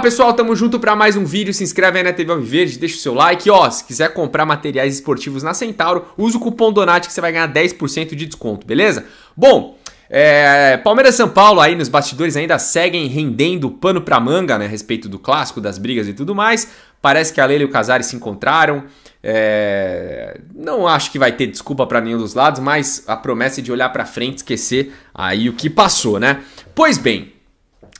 pessoal, tamo junto para mais um vídeo. Se inscreve aí na TV Alviverde, deixa o seu like. ó, se quiser comprar materiais esportivos na Centauro, usa o cupom DONAT que você vai ganhar 10% de desconto, beleza? Bom, é, Palmeiras São Paulo aí nos bastidores ainda seguem rendendo pano pra manga, né? A respeito do clássico, das brigas e tudo mais. Parece que a Leila e o Casares se encontraram. É, não acho que vai ter desculpa para nenhum dos lados, mas a promessa é de olhar para frente, esquecer aí o que passou, né? Pois bem,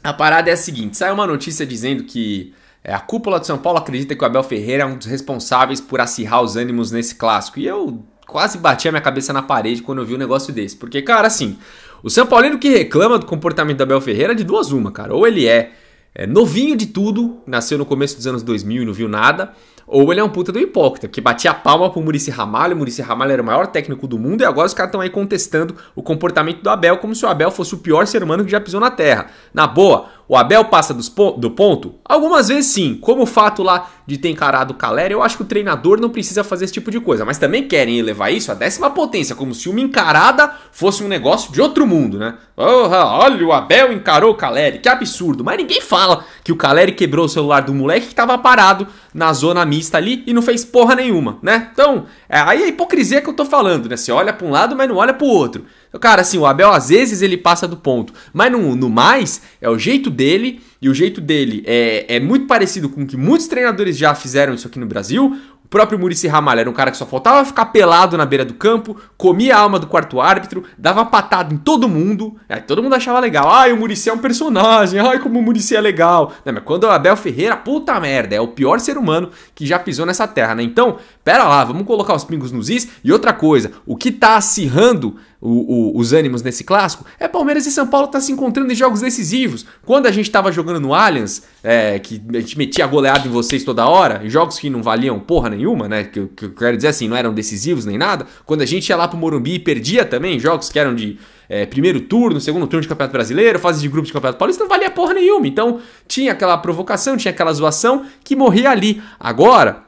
a parada é a seguinte: saiu uma notícia dizendo que é, a cúpula de São Paulo acredita que o Abel Ferreira é um dos responsáveis por acirrar os ânimos nesse clássico. E eu quase bati a minha cabeça na parede quando eu vi um negócio desse. Porque, cara, assim, o São Paulino que reclama do comportamento do Abel Ferreira é de duas uma, cara. Ou ele é é, novinho de tudo, nasceu no começo dos anos 2000 e não viu nada, ou ele é um puta do hipócrita, que batia a palma pro Murici Ramalho, o Murici Ramalho era o maior técnico do mundo e agora os caras estão aí contestando o comportamento do Abel como se o Abel fosse o pior ser humano que já pisou na Terra. Na boa, o Abel passa po do ponto? Algumas vezes sim, como o fato lá de ter encarado o Caleri, eu acho que o treinador não precisa fazer esse tipo de coisa, mas também querem elevar isso à décima potência, como se uma encarada fosse um negócio de outro mundo, né? Oh, olha, o Abel encarou o Caleri, que absurdo, mas ninguém fala que o Caleri quebrou o celular do moleque que tava parado na zona mista ali e não fez porra nenhuma, né? Então, é, aí é a hipocrisia que eu tô falando, né? Você olha pra um lado, mas não olha pro outro. Cara, assim, o Abel às vezes ele passa do ponto, mas no, no mais, é o jeito dele, e o jeito dele é, é muito parecido com o que muitos treinadores já fizeram isso aqui no Brasil. O próprio Murici Ramalho era um cara que só faltava ficar pelado na beira do campo, comia a alma do quarto árbitro, dava patada em todo mundo, aí todo mundo achava legal. Ai, o Murici é um personagem, ai, como o Murici é legal. Não, mas quando o Abel Ferreira, puta merda, é o pior ser humano que já pisou nessa terra, né? Então, pera lá, vamos colocar os pingos nos is. E outra coisa, o que tá acirrando o, o, os ânimos nesse clássico é Palmeiras e São Paulo tá se encontrando em jogos decisivos. Quando a gente tava jogando no Allianz, é, que a gente metia goleada em vocês toda hora, jogos que não valiam porra, né? nenhuma, né? Que, que eu quero dizer assim, não eram decisivos nem nada. Quando a gente ia lá pro Morumbi e perdia também jogos que eram de é, primeiro turno, segundo turno de Campeonato Brasileiro, fase de grupos de Campeonato Paulista, não valia porra nenhuma. Então tinha aquela provocação, tinha aquela zoação que morria ali. Agora,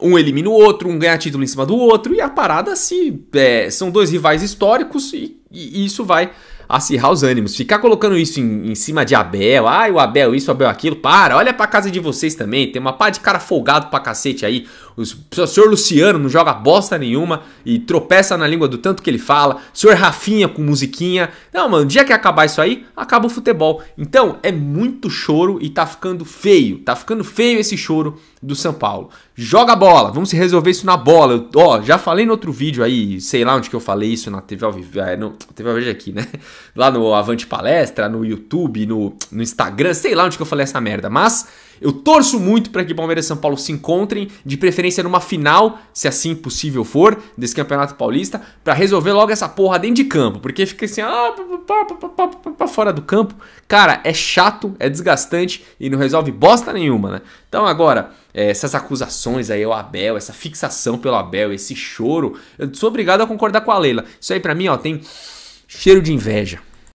um elimina o outro, um ganha título em cima do outro, e a parada se. É, são dois rivais históricos e, e isso vai acirrar os ânimos. Ficar colocando isso em, em cima de Abel, ai, ah, o Abel isso, o Abel aquilo, para, olha pra casa de vocês também, tem uma pá de cara folgado pra cacete aí. o senhor Luciano não joga bosta nenhuma e tropeça na língua do tanto que ele fala. O senhor Rafinha com musiquinha. Não, mano, o dia que acabar isso aí, acaba o futebol. Então, é muito choro e tá ficando feio. Tá ficando feio esse choro do São Paulo. Joga bola, vamos resolver isso na bola. Eu, ó, já falei no outro vídeo aí, sei lá onde que eu falei isso na TV ao vivo, é, TV ao vivo aqui, né? lá no Avante Palestra, no YouTube, no, no Instagram, sei lá onde que eu falei essa merda, mas eu torço muito para que Palmeiras e São Paulo se encontrem, de preferência numa final, se assim possível for, desse Campeonato Paulista, para resolver logo essa porra dentro de campo, porque fica assim, ah, para fora do campo. Cara, é chato, é desgastante e não resolve bosta nenhuma, né? Então agora, é, essas acusações aí o Abel, essa fixação pelo Abel, esse choro, eu sou obrigado a concordar com a Leila. Isso aí para mim, ó, tem cheiro de inveja.